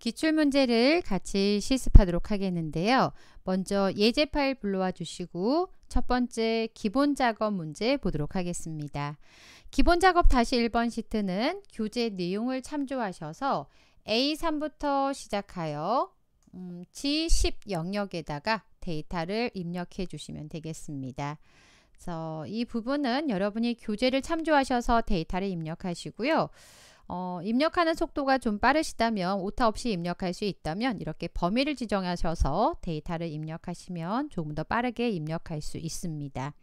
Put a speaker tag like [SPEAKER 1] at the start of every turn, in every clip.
[SPEAKER 1] 기출문제를 같이 실습하도록 하겠는데요. 먼저 예제 파일 불러와 주시고 첫 번째 기본 작업 문제 보도록 하겠습니다. 기본 작업 다시 1번 시트는 교재 내용을 참조하셔서 A3부터 시작하여 G10 음, 영역에다가 데이터를 입력해 주시면 되겠습니다. 그래서 이 부분은 여러분이 교재를 참조하셔서 데이터를 입력하시고요. 어, 입력하는 속도가 좀 빠르시다면 오타 없이 입력할 수 있다면 이렇게 범위를 지정하셔서 데이터를 입력하시면 조금 더 빠르게 입력할 수 있습니다.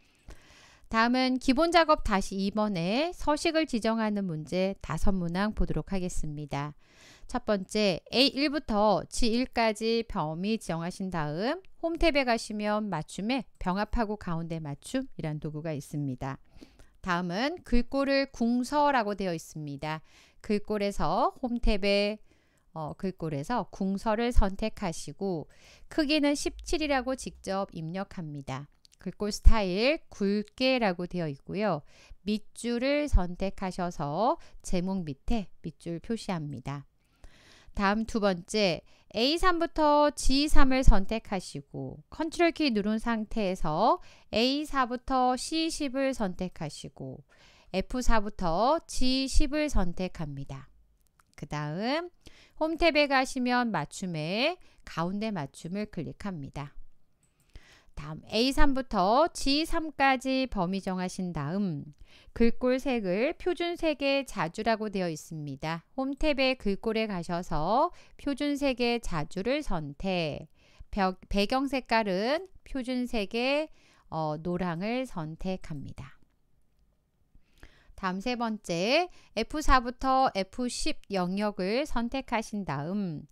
[SPEAKER 1] 다음은 기본 작업 다시 2번에 서식을 지정하는 문제 다섯 문항 보도록 하겠습니다. 첫 번째 A1부터 G1까지 범위 지정하신 다음 홈 탭에 가시면 맞춤에 병합하고 가운데 맞춤이란 도구가 있습니다. 다음은 글꼴을 궁서라고 되어 있습니다. 글꼴에서 홈탭에 어, 글꼴에서 궁서를 선택하시고 크기는 17이라고 직접 입력합니다. 글꼴 스타일 굵게라고 되어 있고요. 밑줄을 선택하셔서 제목 밑에 밑줄 표시합니다. 다음 두 번째 A3부터 G3을 선택하시고 컨트롤 키 누른 상태에서 A4부터 C10을 선택하시고 F4부터 G10을 선택합니다. 그 다음 홈탭에 가시면 맞춤에 가운데 맞춤을 클릭합니다. 다음 A3부터 G3까지 범위 정하신 다음 글꼴 색을 표준색의 자주라고 되어 있습니다. 홈탭에 글꼴에 가셔서 표준색의 자주를 선택 배경 색깔은 표준색의 어, 노랑을 선택합니다. 다음 세 번째 F4부터 F10 영역을 선택하신 다음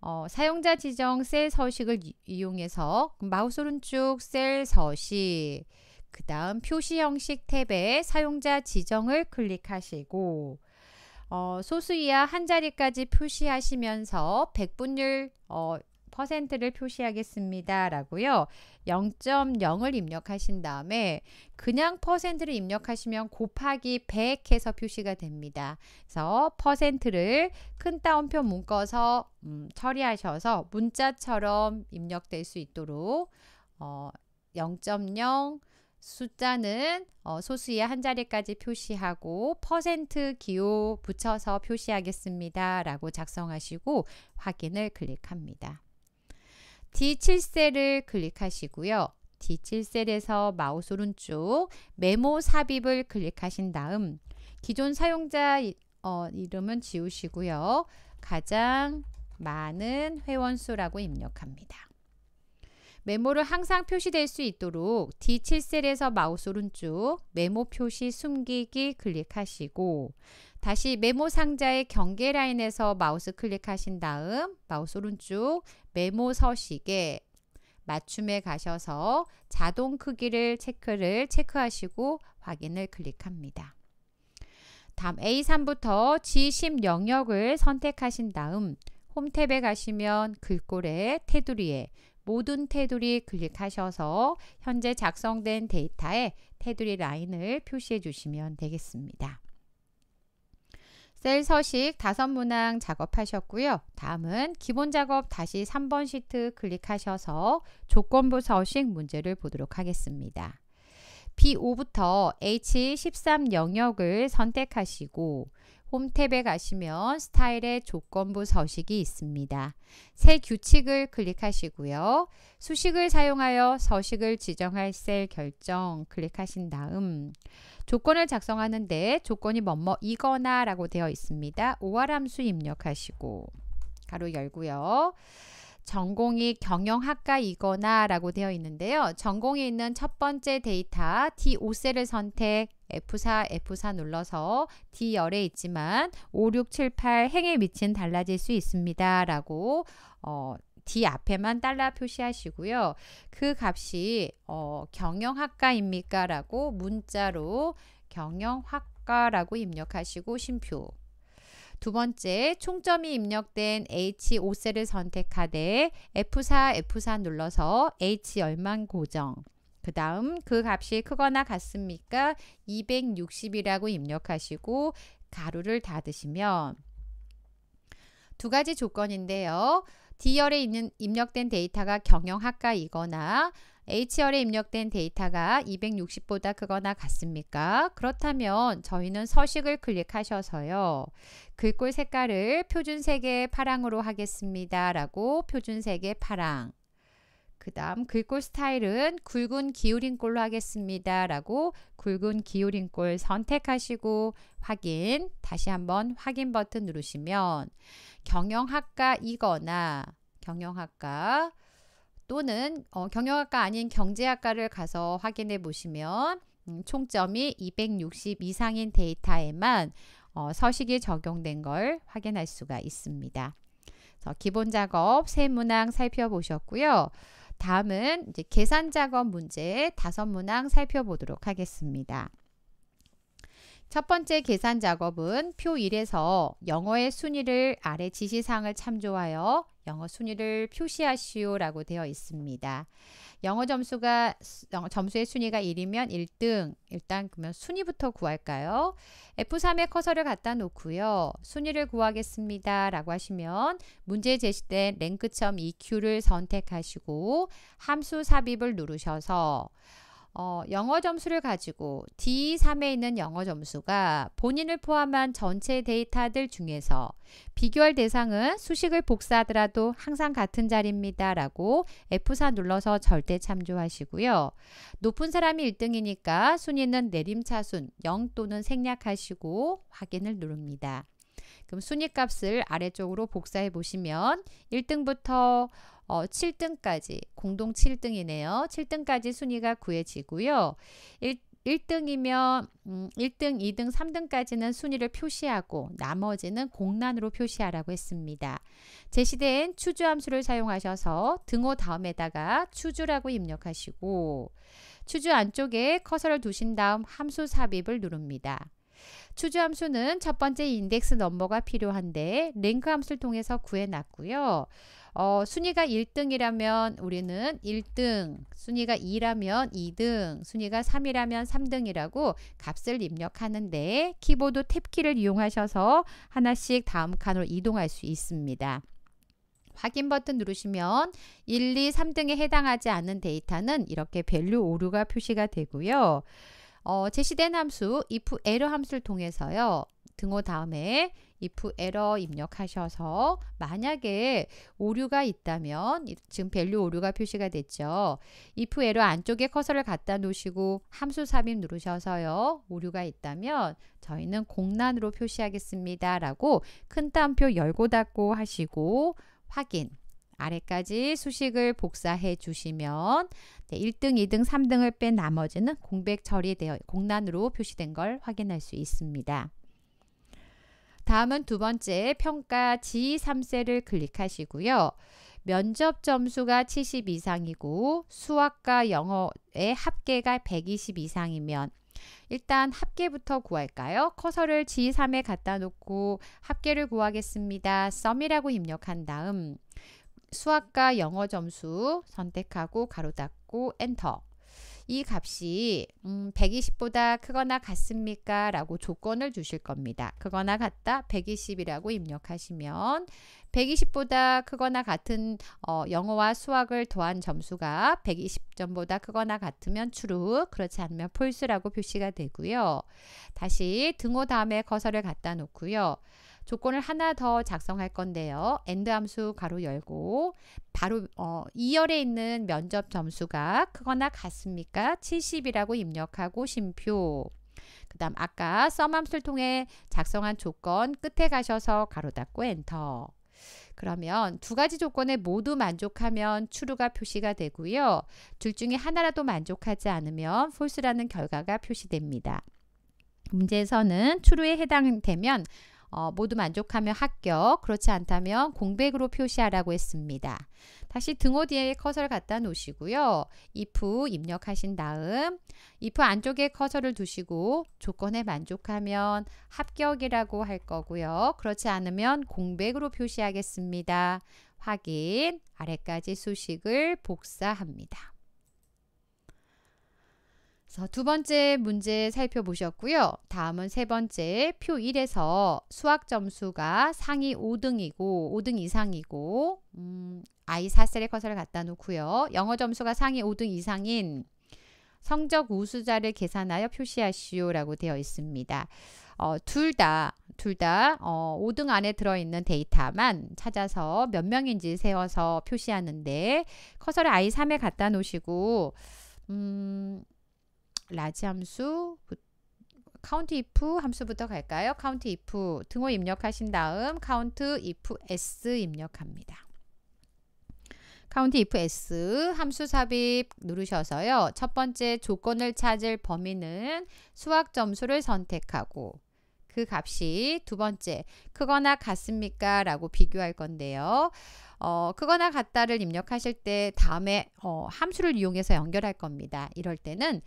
[SPEAKER 1] 어, 사용자 지정 셀 서식을 이, 용해서 마우스 오른쪽 셀 서식 그 다음 표시 형식 탭에 사용자 지정을 클릭하시고 어, 소수 이하 한 자리까지 표시하시면서 백분율 어, 퍼센트를 표시하겠습니다. 라고요. 0.0을 입력하신 다음에 그냥 퍼센트를 입력하시면 곱하기 100 해서 표시가 됩니다. 그래서 퍼센트를 큰 따옴표 묶어서 음, 처리하셔서 문자처럼 입력될 수 있도록 어, 0.0 숫자는 어, 소수의 한 자리까지 표시하고 퍼센트 기호 붙여서 표시하겠습니다. 라고 작성하시고 확인을 클릭합니다. D7셀을 클릭하시고요. D7셀에서 마우스 오른쪽 메모 삽입을 클릭하신 다음 기존 사용자 어, 이름은 지우시고요. 가장 많은 회원수라고 입력합니다. 메모를 항상 표시될 수 있도록 D7셀에서 마우스 오른쪽 메모 표시 숨기기 클릭하시고 다시 메모 상자의 경계 라인에서 마우스 클릭하신 다음 마우스 오른쪽 메모 서식에 맞춤에 가셔서 자동 크기를 체크를 체크하시고 확인을 클릭합니다. 다음 A3부터 G10 영역을 선택하신 다음 홈 탭에 가시면 글꼴에 테두리에 모든 테두리 클릭하셔서 현재 작성된 데이터에 테두리 라인을 표시해 주시면 되겠습니다. 셀 서식 다섯 문항 작업하셨고요. 다음은 기본 작업 다시 3번 시트 클릭하셔서 조건부 서식 문제를 보도록 하겠습니다. B5부터 H13 영역을 선택하시고 홈탭에 가시면 스타일의 조건부 서식이 있습니다. 새 규칙을 클릭하시고요. 수식을 사용하여 서식을 지정할 셀 결정 클릭하신 다음 조건을 작성하는데 조건이 뭐뭐이거나 라고 되어 있습니다. 오활함수 입력하시고 가로 열고요. 전공이 경영학과이거나 라고 되어 있는데요. 전공이 있는 첫 번째 데이터 D5셀을 선택 F4, F4 눌러서 D열에 있지만 5, 6, 7, 8 행에 미친 달라질 수 있습니다. 라고 어, D 앞에만 달러 표시하시고요. 그 값이 어, 경영학과입니까? 라고 문자로 경영학과라고 입력하시고 심표 두 번째, 총점이 입력된 H5셀을 선택하되 F4, F4 눌러서 H열만 고정. 그 다음 그 값이 크거나 같습니까? 260이라고 입력하시고 가루를 닫으시면 두 가지 조건인데요. D열에 있는 입력된 데이터가 경영학과이거나 HR에 입력된 데이터가 260보다 크거나 같습니까? 그렇다면 저희는 서식을 클릭하셔서요. 글꼴 색깔을 표준색의 파랑으로 하겠습니다. 라고 표준색의 파랑 그 다음 글꼴 스타일은 굵은 기울인꼴로 하겠습니다. 라고 굵은 기울인꼴 선택하시고 확인 다시 한번 확인 버튼 누르시면 경영학과이거나 경영학과 또는 어, 경영학과 아닌 경제학과를 가서 확인해 보시면 음, 총점이 260 이상인 데이터에만 어, 서식이 적용된 걸 확인할 수가 있습니다. 그래서 기본 작업 세 문항 살펴보셨고요. 다음은 이제 계산 작업 문제 다섯 문항 살펴보도록 하겠습니다. 첫 번째 계산 작업은 표 1에서 영어의 순위를 아래 지시사항을 참조하여 영어 순위를 표시하시오라고 되어 있습니다. 영어 점수가 점수의 순위가 1이면 1등. 일단 그러면 순위부터 구할까요? F3에 커서를 갖다 놓고요. 순위를 구하겠습니다라고 하시면 문제 제시된 랭크점 EQ를 선택하시고 함수 삽입을 누르셔서 어, 영어 점수를 가지고 D3에 있는 영어 점수가 본인을 포함한 전체 데이터들 중에서 비교할 대상은 수식을 복사하더라도 항상 같은 자리입니다. 라고 F4 눌러서 절대 참조하시고요. 높은 사람이 1등이니까 순위는 내림차순 0 또는 생략하시고 확인을 누릅니다. 그럼 순위값을 아래쪽으로 복사해 보시면 1등부터 어, 7등까지 공동 7등이네요. 7등까지 순위가 구해지고요. 1, 1등이면 음, 1등, 2등, 3등까지는 순위를 표시하고 나머지는 공란으로 표시하라고 했습니다. 제시된 추주 함수를 사용하셔서 등호 다음에다가 추주라고 입력하시고 추주 안쪽에 커서를 두신 다음 함수 삽입을 누릅니다. 추주 함수는 첫 번째 인덱스 넘버가 필요한데 랭크 함수를 통해서 구해놨고요. 어, 순위가 1등이라면 우리는 1등, 순위가 2라면 2등, 순위가 3이라면 3등이라고 값을 입력하는데 키보드 탭키를 이용하셔서 하나씩 다음 칸으로 이동할 수 있습니다. 확인 버튼 누르시면 1, 2, 3등에 해당하지 않는 데이터는 이렇게 밸류 오류가 표시가 되고요. 어, 제시된 함수 if error 함수를 통해서요. 등호 다음에 if error 입력하셔서 만약에 오류가 있다면 지금 밸류 오류가 표시가 됐죠. if error 안쪽에 커서를 갖다 놓으시고 함수 삽입 누르셔서요. 오류가 있다면 저희는 공란으로 표시하겠습니다. 라고 큰 따옴표 열고 닫고 하시고 확인 아래까지 수식을 복사해 주시면 네, 1등, 2등, 3등을 뺀 나머지는 공백 처리되어 공란으로 표시된 걸 확인할 수 있습니다. 다음은 두 번째 평가 G3셀을 클릭하시고요. 면접 점수가 70 이상이고 수학과 영어의 합계가 120 이상이면 일단 합계부터 구할까요? 커서를 G3에 갖다 놓고 합계를 구하겠습니다. 썸이라고 입력한 다음 수학과 영어 점수 선택하고 가로 닫고 엔터. 이 값이 음, 120보다 크거나 같습니까? 라고 조건을 주실 겁니다. 크거나 같다 120이라고 입력하시면 120보다 크거나 같은 어, 영어와 수학을 더한 점수가 120점보다 크거나 같으면 true 그렇지 않으면 false라고 표시가 되고요. 다시 등호 다음에 커서를 갖다 놓고요. 조건을 하나 더 작성할 건데요. and 함수 가로 열고 바로 어, 2열에 있는 면접 점수가 크거나 같습니까? 70이라고 입력하고 심표 그 다음 아까 썸 함수를 통해 작성한 조건 끝에 가셔서 가로 닫고 엔터 그러면 두 가지 조건에 모두 만족하면 추루가 표시가 되고요. 둘 중에 하나라도 만족하지 않으면 false라는 결과가 표시됩니다. 문제에서는 추루에 해당되면 어, 모두 만족하며 합격, 그렇지 않다면 공백으로 표시하라고 했습니다. 다시 등호 뒤에 커서를 갖다 놓으시고요. if 입력하신 다음 if 안쪽에 커서를 두시고 조건에 만족하면 합격이라고 할 거고요. 그렇지 않으면 공백으로 표시하겠습니다. 확인, 아래까지 수식을 복사합니다. 그래서 두 번째 문제 살펴보셨고요. 다음은 세 번째 표 1에서 수학 점수가 상위 5등이고 5등 이상이고 음, 아이 4셀에 커서를 갖다 놓고요. 영어 점수가 상위 5등 이상인 성적 우수자를 계산하여 표시하시오라고 되어 있습니다. 어, 둘 다, 둘 다, 어, 5등 안에 들어있는 데이터만 찾아서 몇 명인지 세워서 표시하는데, 커서를 i3에 갖다 놓으시고, 음, 라지 함수 카운트 if 함수부터 갈까요? 카운트 if 등호 입력하신 다음 카운트 if s 입력합니다. 카운트 if s 함수 삽입 누르셔서요. 첫 번째 조건을 찾을 범위는 수학 점수를 선택하고 그 값이 두 번째 크거나 같습니까? 라고 비교할 건데요. 어, 크거나 같다를 입력하실 때 다음에 어, 함수를 이용해서 연결할 겁니다. 이럴 때는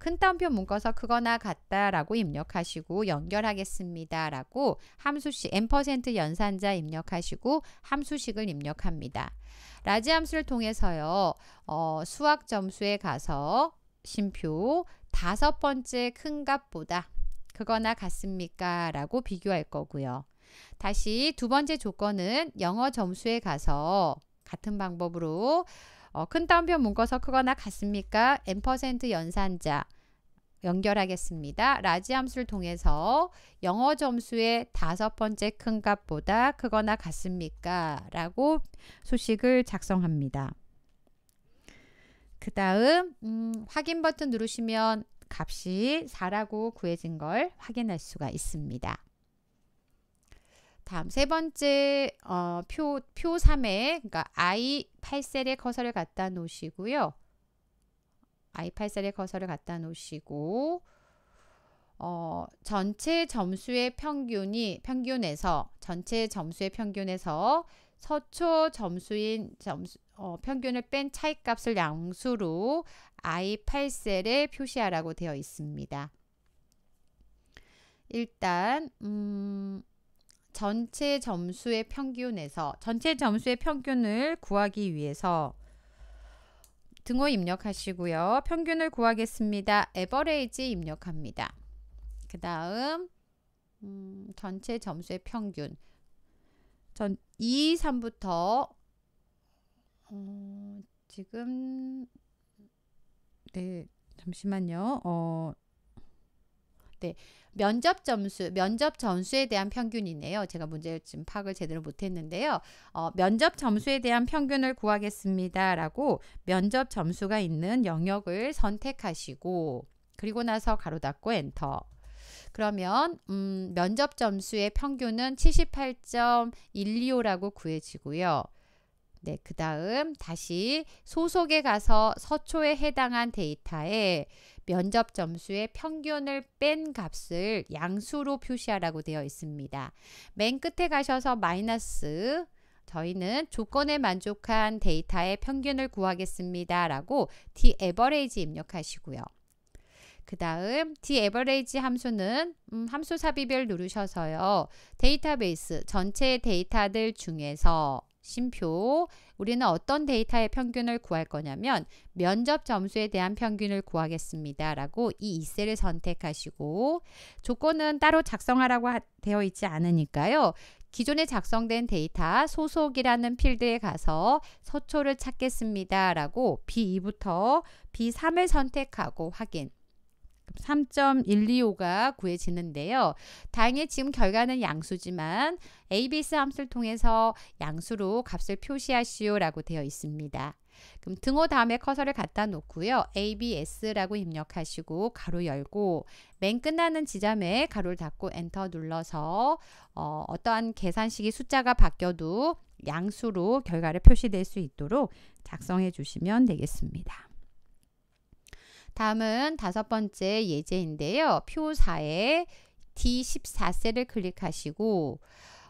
[SPEAKER 1] 큰따옴표 묶어서 크거나 같다라고 입력하시고 연결하겠습니다라고 함수식 n% 연산자 입력하시고 함수식을 입력합니다. 라지 함수를 통해서요. 어, 수학 점수에 가서 심표 다섯 번째 큰 값보다 그거나 같습니까? 라고 비교할 거고요. 다시 두 번째 조건은 영어 점수에 가서 같은 방법으로 어, 큰 따옴표 묶어서 크거나 같습니까? n% 연산자 연결하겠습니다. 라지 함수를 통해서 영어 점수의 다섯 번째 큰 값보다 크거나 같습니까? 라고 소식을 작성합니다. 그 다음 음, 확인 버튼 누르시면 값이 4라고 구해진 걸 확인할 수가 있습니다. 다음 세 번째 어, 표, 표 3에 그러니까 I 8셀의 커서를 갖다 놓으시고요. I 8셀에 커서를 갖다 놓으시고 어, 전체 점수의 평균이 평균에서 전체 점수의 평균에서 서초 점수인 점수 어, 평균을 뺀 차이값을 양수로 I 8셀에 표시하라고 되어 있습니다. 일단 음 전체 점수의 평균에서 전체 점수의 평균을 구하기 위해서 등호 입력하시고요. 평균을 구하겠습니다. 에버레이지 입력합니다. 그 다음 음, 전체 점수의 평균 전 2, 3부터 어, 지금 네 잠시만요. 어, 네. 면접 점수, 면접 점수에 대한 평균이네요. 제가 문제를 지금 파악을 제대로 못했는데요. 어, 면접 점수에 대한 평균을 구하겠습니다. 라고 면접 점수가 있는 영역을 선택하시고, 그리고 나서 가로 닫고 엔터. 그러면 음, 면접 점수의 평균은 78.125라고 구해지고요. 네, 그 다음 다시 소속에 가서 서초에 해당한 데이터에 면접 점수의 평균을 뺀 값을 양수로 표시하라고 되어 있습니다. 맨 끝에 가셔서 마이너스 저희는 조건에 만족한 데이터의 평균을 구하겠습니다. 라고 d average 입력하시고요. 그 다음 d average 함수는 음, 함수 삽입을 누르셔서요. 데이터베이스 전체 데이터들 중에서 심표 우리는 어떤 데이터의 평균을 구할 거냐면 면접 점수에 대한 평균을 구하겠습니다. 라고 이 이셀을 선택하시고 조건은 따로 작성하라고 하, 되어 있지 않으니까요. 기존에 작성된 데이터 소속이라는 필드에 가서 서초를 찾겠습니다. 라고 B2부터 B3을 선택하고 확인 3.125가 구해지는데요. 다행히 지금 결과는 양수지만 ABS 함수를 통해서 양수로 값을 표시하시오라고 되어 있습니다. 그럼 등호 다음에 커서를 갖다 놓고요. ABS라고 입력하시고 가로 열고 맨 끝나는 지점에 가로를 닫고 엔터 눌러서 어, 어떠한 계산식이 숫자가 바뀌어도 양수로 결과를 표시될 수 있도록 작성해 주시면 되겠습니다. 다음은 다섯 번째 예제인데요. 표 4에 D14셀을 클릭하시고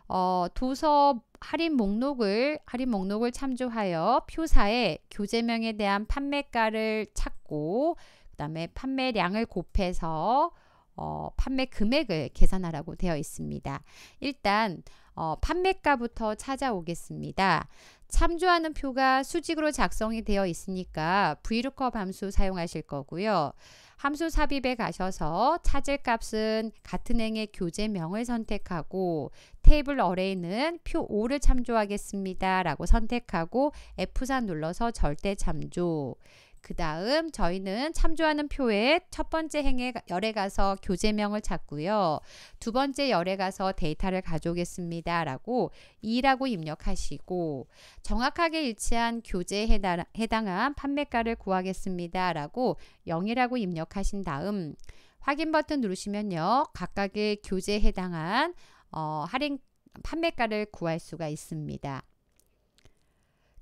[SPEAKER 1] 어, 도서 할인 목록을 할인 목록을 참조하여 표사에 교재명에 대한 판매가를 찾고 그다음에 판매량을 곱해서 어, 판매 금액을 계산하라고 되어 있습니다. 일단 어, 판매가부터 찾아오겠습니다. 참조하는 표가 수직으로 작성이 되어 있으니까 브이 o o 함수 사용하실 거고요. 함수 삽입에 가셔서 찾을 값은 같은 행의 교재명을 선택하고 테이블 어레이는 표 5를 참조하겠습니다. 라고 선택하고 F4 눌러서 절대 참조 그 다음 저희는 참조하는 표에 첫 번째 행에 열에 가서 교재명을 찾고요. 두 번째 열에 가서 데이터를 가져오겠습니다. 라고 2라고 입력하시고 정확하게 일치한 교재에 해당한 판매가를 구하겠습니다. 라고 0이라고 입력하신 다음 확인 버튼 누르시면요. 각각의 교재에 해당한 어, 할인 판매가를 구할 수가 있습니다.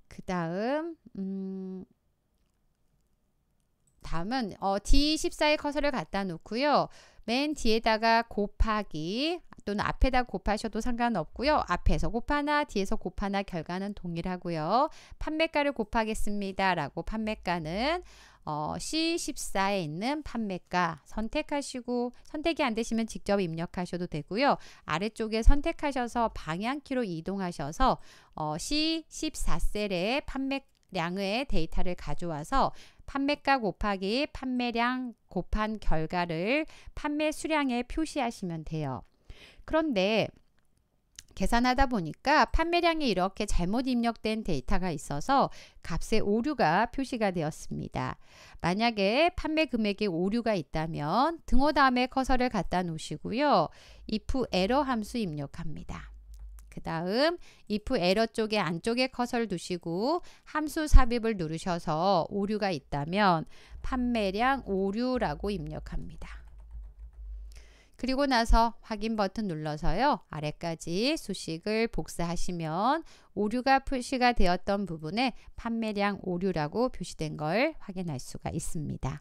[SPEAKER 1] 그 다음 음, 다음은 어, d 1 4의 커서를 갖다 놓고요. 맨 뒤에다가 곱하기 또는 앞에다 곱하셔도 상관없고요. 앞에서 곱하나 뒤에서 곱하나 결과는 동일하고요. 판매가를 곱하겠습니다. 라고 판매가는 어, C14에 있는 판매가 선택하시고 선택이 안 되시면 직접 입력하셔도 되고요. 아래쪽에 선택하셔서 방향키로 이동하셔서 어, C14셀에 판매량의 데이터를 가져와서 판매가 곱하기 판매량 곱한 결과를 판매 수량에 표시하시면 돼요. 그런데 계산하다 보니까 판매량이 이렇게 잘못 입력된 데이터가 있어서 값에 오류가 표시가 되었습니다. 만약에 판매 금액에 오류가 있다면 등호 다음에 커서를 갖다 놓으시고요. if error 함수 입력합니다. 그 다음 if 에러 쪽에 안쪽에 커서를 두시고 함수 삽입을 누르셔서 오류가 있다면 판매량 오류라고 입력합니다. 그리고 나서 확인 버튼 눌러서요. 아래까지 수식을 복사하시면 오류가 표시가 되었던 부분에 판매량 오류라고 표시된 걸 확인할 수가 있습니다.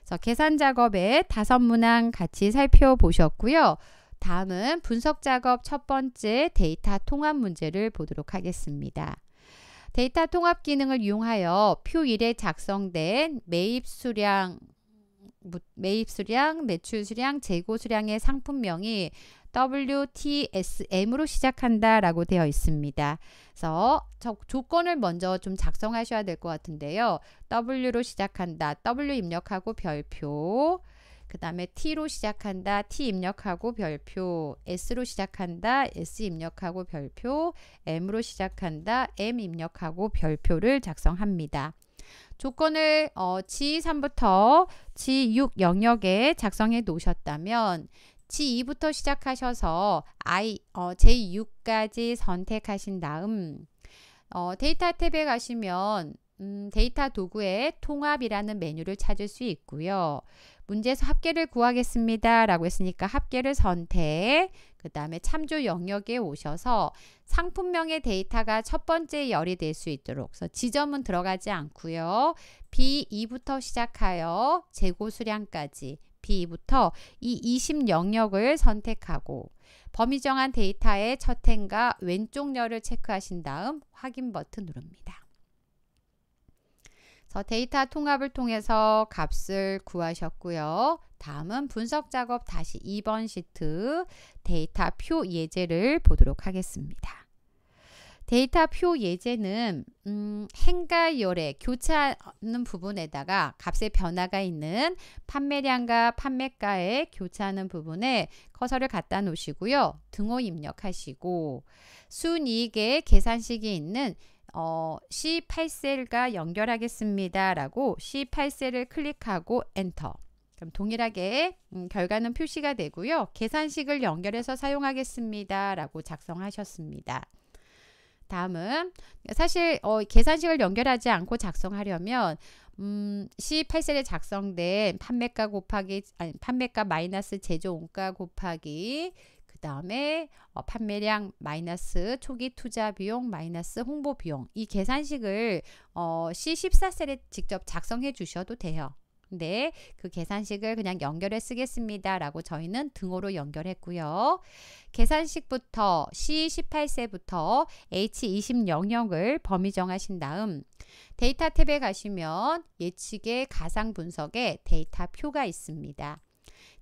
[SPEAKER 1] 그래서 계산 작업의 다섯 문항 같이 살펴보셨고요. 다음은 분석 작업 첫 번째 데이터 통합 문제를 보도록 하겠습니다. 데이터 통합 기능을 이용하여 표 1에 작성된 매입 수량, 매입 수량, 매출 수량, 재고 수량의 상품명이 WTSM으로 시작한다 라고 되어 있습니다. 그래서 조건을 먼저 좀 작성하셔야 될 것 같은데요. W로 시작한다. W 입력하고 별표. 그 다음에 T로 시작한다. T 입력하고 별표. S로 시작한다. S 입력하고 별표. M으로 시작한다. M 입력하고 별표를 작성합니다. 조건을 어, G3부터 G6 영역에 작성해 놓으셨다면 G2부터 시작하셔서 I, 어, J6까지 선택하신 다음 어, 데이터 탭에 가시면 음, 데이터 도구의 통합이라는 메뉴를 찾을 수 있고요. 문제에서 합계를 구하겠습니다. 라고 했으니까 합계를 선택, 그 다음에 참조 영역에 오셔서 상품명의 데이터가 첫 번째 열이 될 수 있도록 그래서 지점은 들어가지 않고요. B2부터 시작하여 재고 수량까지 B2부터 e 이20 영역을 선택하고 범위 정한 데이터의 첫 행과 왼쪽 열을 체크하신 다음 확인 버튼 누릅니다. 그래서 데이터 통합을 통해서 값을 구하셨고요. 다음은 분석 작업 다시 2번 시트 데이터 표 예제를 보도록 하겠습니다. 데이터 표 예제는 음, 행과 열의 교차하는 부분에다가 값의 변화가 있는 판매량과 판매가의 교차하는 부분에 커서를 갖다 놓으시고요. 등호 입력하시고 순이익의 계산식이 있는 어, C8셀과 연결하겠습니다. 라고 C8셀을 클릭하고 엔터. 그럼 동일하게 음, 결과는 표시가 되고요. 계산식을 연결해서 사용하겠습니다. 라고 작성하셨습니다. 다음은 사실 어, 계산식을 연결하지 않고 작성하려면 음, C8셀에 작성된 판매가 곱하기 아니, 판매가 마이너스 제조 원가 곱하기 그 다음에 어, 판매량 마이너스 초기 투자 비용 마이너스 홍보 비용 이 계산식을 어, C14셀에 직접 작성해 주셔도 돼요. 근데 그 계산식을 그냥 연결해 쓰겠습니다. 라고 저희는 등호로 연결했고요. 계산식부터 C18세부터 H20 영역을 범위 정하신 다음 데이터 탭에 가시면 예측의 가상 분석에 데이터 표가 있습니다.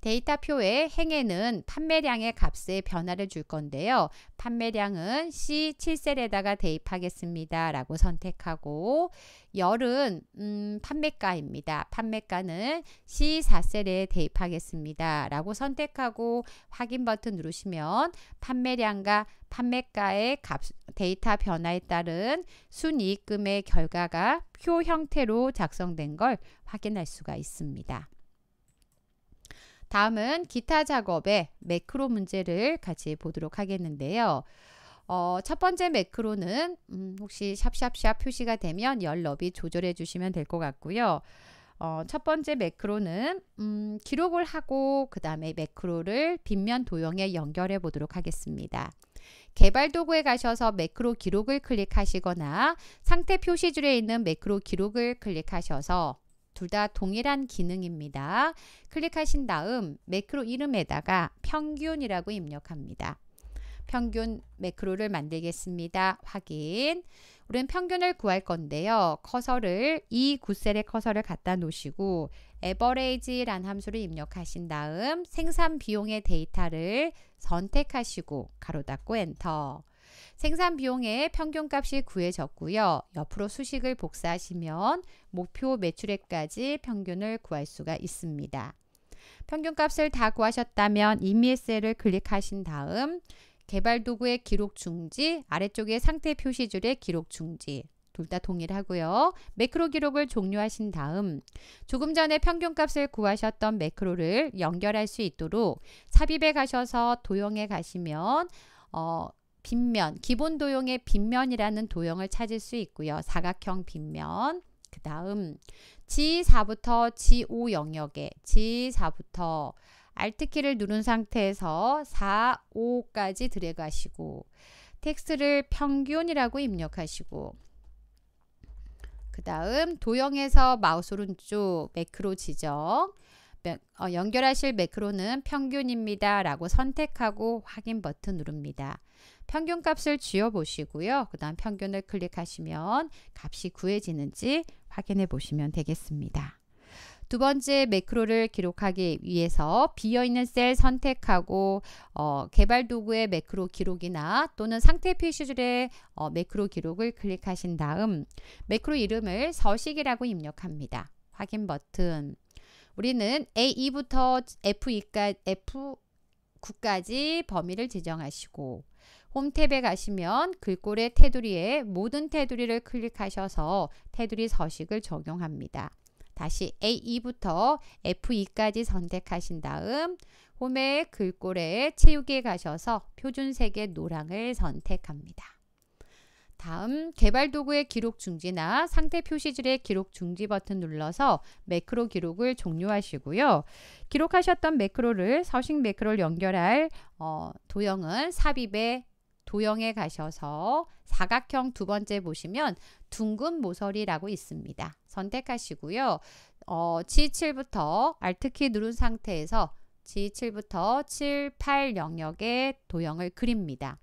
[SPEAKER 1] 데이터표의 행에는 판매량의 값에 변화를 줄 건데요. 판매량은 C7셀에다가 대입하겠습니다. 라고 선택하고 열은 음, 판매가입니다. 판매가는 C4셀에 대입하겠습니다. 라고 선택하고 확인 버튼 누르시면 판매량과 판매가의 값, 데이터 변화에 따른 순이익금의 결과가 표 형태로 작성된 걸 확인할 수가 있습니다. 다음은 기타 작업의 매크로 문제를 같이 보도록 하겠는데요. 어, 첫 번째 매크로는 음, 혹시 샵샵샵 표시가 되면 열 너비 조절해 주시면 될 것 같고요. 어, 첫 번째 매크로는 음, 기록을 하고 그 다음에 매크로를 빗면 도형에 연결해 보도록 하겠습니다. 개발 도구에 가셔서 매크로 기록을 클릭하시거나 상태 표시줄에 있는 매크로 기록을 클릭하셔서 둘다 동일한 기능입니다. 클릭하신 다음 매크로 이름에다가 평균이라고 입력합니다. 평균 매크로를 만들겠습니다. 확인. 우리는 평균을 구할 건데요. 커서를 이 구셀에 커서를 갖다 놓으시고 a v e r a 란 함수를 입력하신 다음 생산 비용의 데이터를 선택하시고 가로 닫고 엔터. 생산 비용의 평균값이 구해졌고요. 옆으로 수식을 복사하시면 목표 매출액까지 평균을 구할 수가 있습니다. 평균값을 다 구하셨다면 이미 셀을 클릭하신 다음 개발 도구의 기록 중지, 아래쪽에 상태 표시줄의 기록 중지, 둘 다 동일하고요. 매크로 기록을 종료하신 다음 조금 전에 평균값을 구하셨던 매크로를 연결할 수 있도록 삽입에 가셔서 도형에 가시면 어, 빗면, 기본 도형의 빗면이라는 도형을 찾을 수 있고요. 사각형 빗면. 그 다음 G4부터 G5 영역에 G4부터 Alt키를 누른 상태에서 4, 5까지 드래그 하시고 텍스트를 평균이라고 입력하시고 그 다음 도형에서 마우스 오른쪽 매크로 지정 어, 연결하실 매크로는 평균입니다 라고 선택하고 확인 버튼 누릅니다. 평균값을 쥐어보시고요. 그 다음 평균을 클릭하시면 값이 구해지는지 확인해 보시면 되겠습니다. 두 번째 매크로를 기록하기 위해서 비어있는 셀 선택하고 어, 개발 도구의 매크로 기록이나 또는 상태 표시줄의 어, 매크로 기록을 클릭하신 다음 매크로 이름을 서식이라고 입력합니다. 확인 버튼 우리는 A2부터 F2까지, F9까지 범위를 지정하시고 홈탭에 가시면 글꼴의 테두리에 모든 테두리를 클릭하셔서 테두리 서식을 적용합니다. 다시 A2부터 F2까지 선택하신 다음 홈의 글꼴에 채우기에 가셔서 표준색의 노랑을 선택합니다. 다음 개발 도구의 기록 중지나 상태 표시줄의 기록 중지 버튼 눌러서 매크로 기록을 종료하시고요. 기록하셨던 매크로를 서식 매크로를 연결할 어, 도형은 삽입에 도형에 가셔서 사각형 두 번째 보시면 둥근 모서리라고 있습니다. 선택하시고요. 어, G7부터 Alt키 누른 상태에서 G7부터 7, 8 영역의 도형을 그립니다.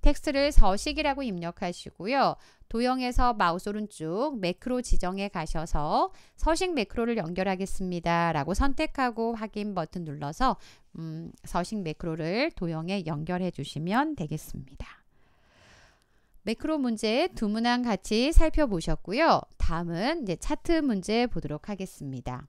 [SPEAKER 1] 텍스트를 서식이라고 입력하시고요. 도형에서 마우스 오른쪽 매크로 지정에 가셔서 서식 매크로를 연결하겠습니다. 라고 선택하고 확인 버튼 눌러서 음, 서식 매크로를 도형에 연결해 주시면 되겠습니다. 매크로 문제 두 문항 같이 살펴보셨고요. 다음은 이제 차트 문제 보도록 하겠습니다.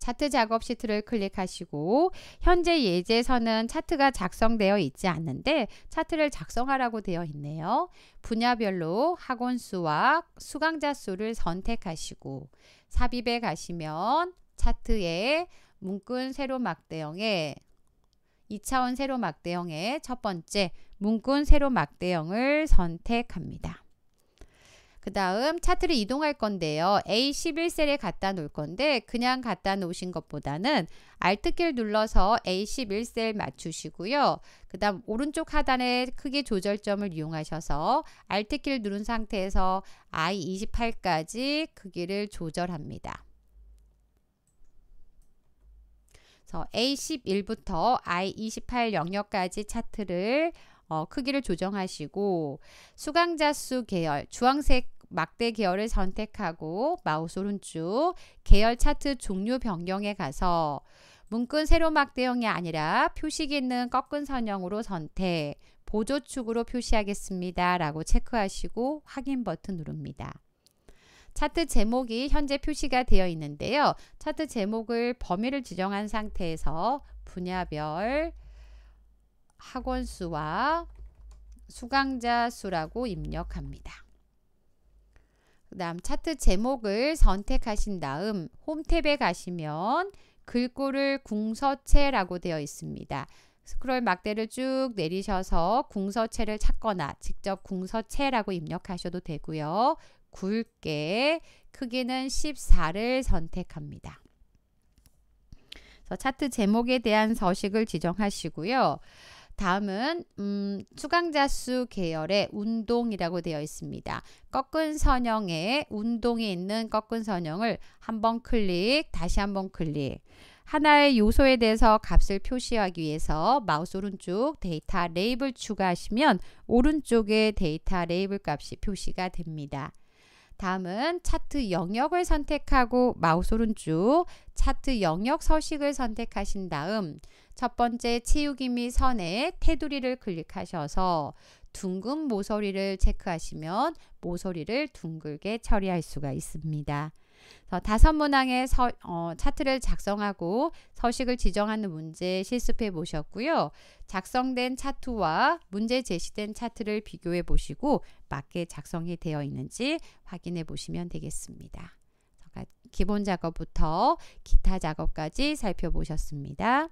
[SPEAKER 1] 차트 작업 시트를 클릭하시고 현재 예제에서는 차트가 작성되어 있지 않는데 차트를 작성하라고 되어 있네요. 분야별로 학원 수와 수강자 수를 선택하시고 삽입에 가시면 차트에 문근 세로 막대형에 2차원 세로 막대형에첫 번째 문근 세로 막대형을 선택합니다. 그 다음 차트를 이동할 건데요. A11셀에 갖다 놓을 건데 그냥 갖다 놓으신 것보다는 Alt키를 눌러서 A11셀 맞추시고요. 그 다음 오른쪽 하단에 크기 조절점을 이용하셔서 Alt키를 누른 상태에서 I28까지 크기를 조절합니다. A11부터 I28 영역까지 차트를 어, 크기를 조정하시고 수강자 수 계열 주황색 막대 계열을 선택하고 마우스 오른쪽 계열 차트 종류 변경에 가서 문건 세로 막대형이 아니라 표식 있는 꺾은 선형으로 선택 보조축으로 표시하겠습니다. 라고 체크하시고 확인 버튼 누릅니다. 차트 제목이 현재 표시가 되어 있는데요. 차트 제목을 범위를 지정한 상태에서 분야별 학원 수와 수강자 수라고 입력합니다. 그 다음 차트 제목을 선택하신 다음 홈탭에 가시면 글꼴을 궁서체라고 되어 있습니다. 스크롤 막대를 쭉 내리셔서 궁서체를 찾거나 직접 궁서체라고 입력하셔도 되고요. 굵게 크기는 14를 선택합니다. 차트 제목에 대한 서식을 지정하시고요. 다음은 음, 수강자수 계열의 운동이라고 되어 있습니다. 꺾은 선형에 운동이 있는 꺾은 선형을 한번 클릭, 다시 한번 클릭. 하나의 요소에 대해서 값을 표시하기 위해서 마우스 오른쪽 데이터 레이블 추가하시면 오른쪽에 데이터 레이블 값이 표시가 됩니다. 다음은 차트 영역을 선택하고 마우스 오른쪽 차트 영역 서식을 선택하신 다음 첫 번째 채우기 및 선의 테두리를 클릭하셔서 둥근 모서리를 체크하시면 모서리를 둥글게 처리할 수가 있습니다. 다섯 문항의 서, 어, 차트를 작성하고 서식을 지정하는 문제 실습해 보셨고요. 작성된 차트와 문제 제시된 차트를 비교해 보시고 맞게 작성이 되어 있는지 확인해 보시면 되겠습니다. 기본 작업부터 기타 작업까지 살펴보셨습니다.